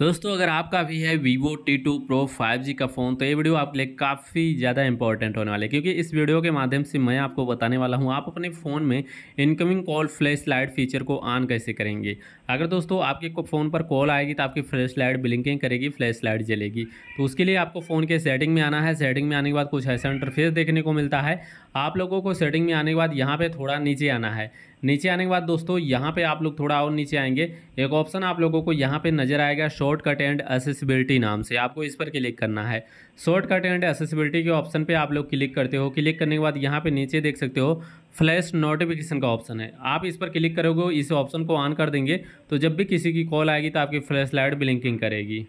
दोस्तों अगर आपका भी है Vivo T2 Pro 5G का फ़ोन तो ये वीडियो आपके लिए काफ़ी ज़्यादा इंपॉर्टेंट होने वाला है क्योंकि इस वीडियो के माध्यम से मैं आपको बताने वाला हूँ आप अपने फ़ोन में incoming call flash light feature को ऑन कैसे करेंगे अगर दोस्तों आपके फ़ोन पर कॉल आएगी तो आपकी फ्लैश लाइट ब्लिंकिंग करेगी फ्लैश लाइट जलेगी तो उसके लिए आपको फ़ोन के सेटिंग में आना है सेटिंग में आने के बाद कुछ ऐसा इंटरफेस देखने को मिलता है आप लोगों को सेटिंग में आने के बाद यहाँ पे थोड़ा नीचे आना है नीचे आने के बाद दोस्तों यहाँ पे आप लोग थोड़ा और नीचे आएंगे एक ऑप्शन आप लोगों को यहाँ पे नज़र आएगा शॉर्ट कट एंड असेसिबिलिटी नाम से आपको इस पर क्लिक करना है शॉर्ट कट एंड असेसिबिलिटी के ऑप्शन पे आप लोग क्लिक करते हो क्लिक करने के बाद यहाँ पे नीचे देख सकते हो फ्लैश नोटिफिकेशन का ऑप्शन है आप इस पर क्लिक करोगे इस ऑप्शन को ऑन कर देंगे तो जब भी किसी की कॉल आएगी तो आपकी फ्लैश लाइट ब्लिंकिंग करेगी